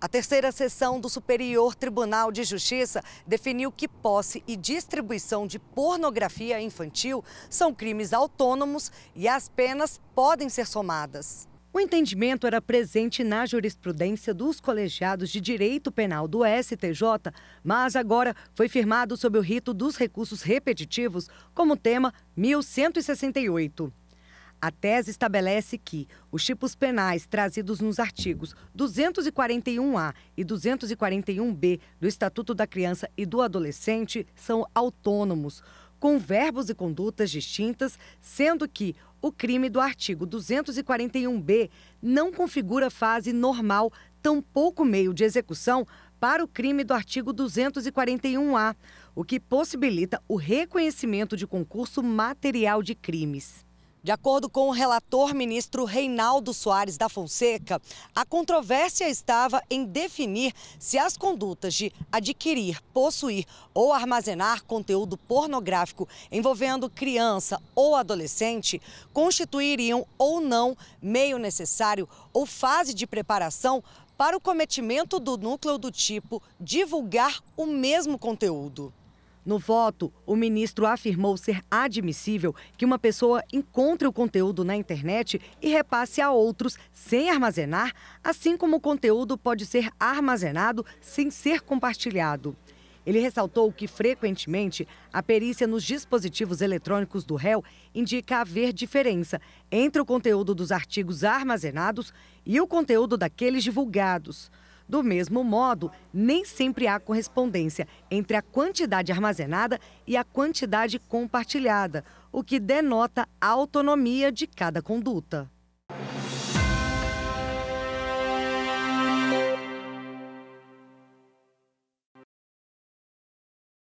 A terceira sessão do Superior Tribunal de Justiça definiu que posse e distribuição de pornografia infantil são crimes autônomos e as penas podem ser somadas. O entendimento era presente na jurisprudência dos colegiados de direito penal do STJ, mas agora foi firmado sob o rito dos recursos repetitivos como tema 1168. A tese estabelece que os tipos penais trazidos nos artigos 241A e 241B do Estatuto da Criança e do Adolescente são autônomos, com verbos e condutas distintas, sendo que o crime do artigo 241B não configura fase normal, tampouco meio de execução para o crime do artigo 241A, o que possibilita o reconhecimento de concurso material de crimes. De acordo com o relator ministro Reinaldo Soares da Fonseca, a controvérsia estava em definir se as condutas de adquirir, possuir ou armazenar conteúdo pornográfico envolvendo criança ou adolescente constituiriam ou não meio necessário ou fase de preparação para o cometimento do núcleo do tipo divulgar o mesmo conteúdo. No voto, o ministro afirmou ser admissível que uma pessoa encontre o conteúdo na internet e repasse a outros sem armazenar, assim como o conteúdo pode ser armazenado sem ser compartilhado. Ele ressaltou que, frequentemente, a perícia nos dispositivos eletrônicos do réu indica haver diferença entre o conteúdo dos artigos armazenados e o conteúdo daqueles divulgados. Do mesmo modo, nem sempre há correspondência entre a quantidade armazenada e a quantidade compartilhada, o que denota a autonomia de cada conduta.